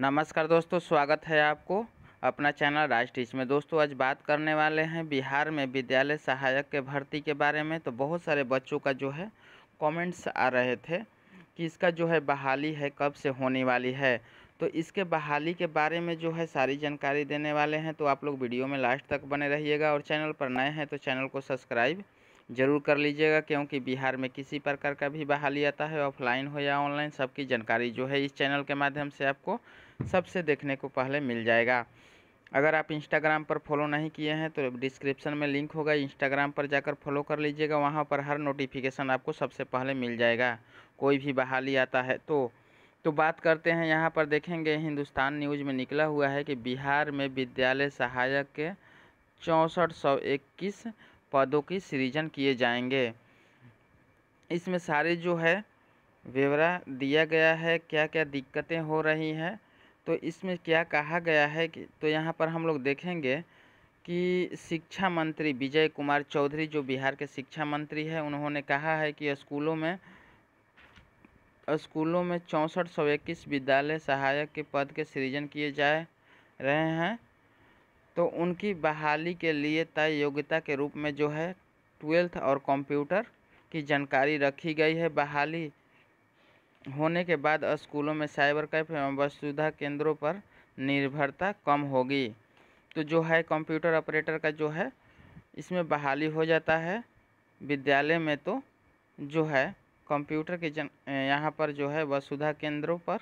नमस्कार दोस्तों स्वागत है आपको अपना चैनल राज टीच में दोस्तों आज बात करने वाले हैं बिहार में विद्यालय सहायक के भर्ती के बारे में तो बहुत सारे बच्चों का जो है कमेंट्स आ रहे थे कि इसका जो है बहाली है कब से होने वाली है तो इसके बहाली के बारे में जो है सारी जानकारी देने वाले हैं तो आप लोग वीडियो में लास्ट तक बने रहिएगा और चैनल पर नए हैं तो चैनल को सब्सक्राइब ज़रूर कर लीजिएगा क्योंकि बिहार में किसी प्रकार का भी बहाली आता है ऑफलाइन हो या ऑनलाइन सबकी जानकारी जो है इस चैनल के माध्यम से आपको सबसे देखने को पहले मिल जाएगा अगर आप इंस्टाग्राम पर फॉलो नहीं किए हैं तो डिस्क्रिप्शन में लिंक होगा इंस्टाग्राम पर जाकर फॉलो कर लीजिएगा वहाँ पर हर नोटिफिकेशन आपको सबसे पहले मिल जाएगा कोई भी बहाली आता है तो तो बात करते हैं यहाँ पर देखेंगे हिंदुस्तान न्यूज में निकला हुआ है कि बिहार में विद्यालय सहायक के चौंसठ सौ इक्कीस पदों की सृजन किए जाएंगे इसमें सारे जो है विवरा दिया गया है क्या क्या दिक्कतें हो रही हैं तो इसमें क्या कहा गया है कि तो यहाँ पर हम लोग देखेंगे कि शिक्षा मंत्री विजय कुमार चौधरी जो बिहार के शिक्षा मंत्री हैं उन्होंने कहा है कि स्कूलों में स्कूलों में चौंसठ सौ इक्कीस विद्यालय सहायक के पद के सृजन किए जा रहे हैं तो उनकी बहाली के लिए तय योग्यता के रूप में जो है ट्वेल्थ और कंप्यूटर की जानकारी रखी गई है बहाली होने के बाद स्कूलों में साइबर कैफ एवं वसुधा केंद्रों पर निर्भरता कम होगी तो जो है कंप्यूटर ऑपरेटर का जो है इसमें बहाली हो जाता है विद्यालय में तो जो है कंप्यूटर के जन यहाँ पर जो है वसुधा केंद्रों पर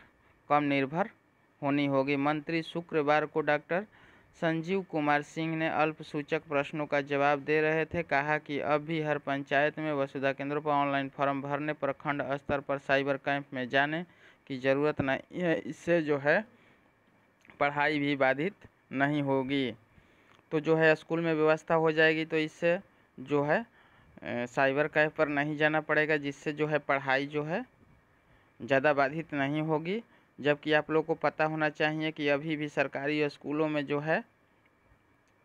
कम निर्भर होनी होगी मंत्री शुक्रवार को डॉक्टर संजीव कुमार सिंह ने अल्पसूचक प्रश्नों का जवाब दे रहे थे कहा कि अब भी हर पंचायत में वसुधा केंद्रों पर ऑनलाइन फॉर्म भरने प्रखंड स्तर पर साइबर कैंप में जाने की ज़रूरत नहीं है इससे जो है पढ़ाई भी बाधित नहीं होगी तो जो है स्कूल में व्यवस्था हो जाएगी तो इससे जो है साइबर कैफ पर नहीं जाना पड़ेगा जिससे जो है पढ़ाई जो है ज़्यादा बाधित नहीं होगी जबकि आप लोग को पता होना चाहिए कि अभी भी सरकारी स्कूलों में जो है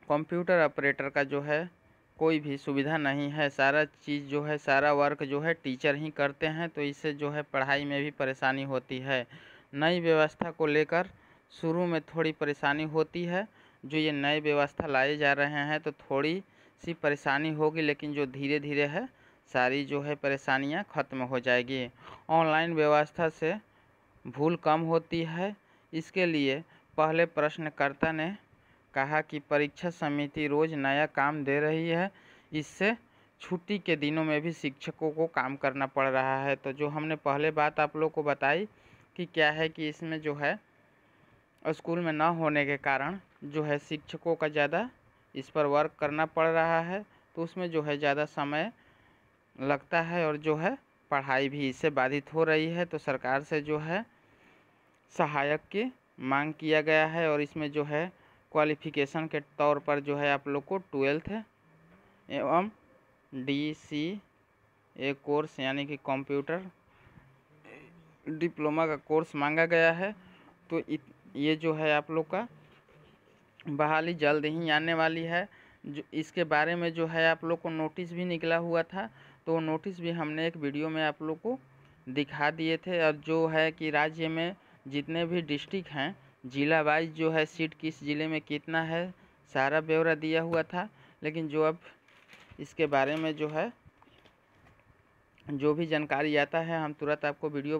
कंप्यूटर ऑपरेटर का जो है कोई भी सुविधा नहीं है सारा चीज़ जो है सारा वर्क जो है टीचर ही करते हैं तो इससे जो है पढ़ाई में भी परेशानी होती है नई व्यवस्था को लेकर शुरू में थोड़ी परेशानी होती है जो ये नए व्यवस्था लाए जा रहे हैं तो थोड़ी सी परेशानी होगी लेकिन जो धीरे धीरे है सारी जो है परेशानियाँ ख़त्म हो जाएगी ऑनलाइन व्यवस्था से भूल कम होती है इसके लिए पहले प्रश्नकर्ता ने कहा कि परीक्षा समिति रोज़ नया काम दे रही है इससे छुट्टी के दिनों में भी शिक्षकों को काम करना पड़ रहा है तो जो हमने पहले बात आप लोग को बताई कि क्या है कि इसमें जो है स्कूल में ना होने के कारण जो है शिक्षकों का ज़्यादा इस पर वर्क करना पड़ रहा है तो उसमें जो है ज़्यादा समय लगता है और जो है पढ़ाई भी इससे बाधित हो रही है तो सरकार से जो है सहायक की मांग किया गया है और इसमें जो है क्वालिफ़िकेशन के तौर पर जो है आप लोग को ट्वेल्थ एवं डी सी ए कोर्स यानी कि कंप्यूटर डिप्लोमा का कोर्स मांगा गया है तो ये जो है आप लोग का बहाली जल्द ही आने वाली है जो इसके बारे में जो है आप लोग को नोटिस भी निकला हुआ था तो नोटिस भी हमने एक वीडियो में आप लोग को दिखा दिए थे और जो है कि राज्य में जितने भी डिस्ट्रिक्ट हैं जिला वाइज जो है सीट किस ज़िले में कितना है सारा ब्यौरा दिया हुआ था लेकिन जो अब इसके बारे में जो है जो भी जानकारी आता है हम तुरंत आपको वीडियो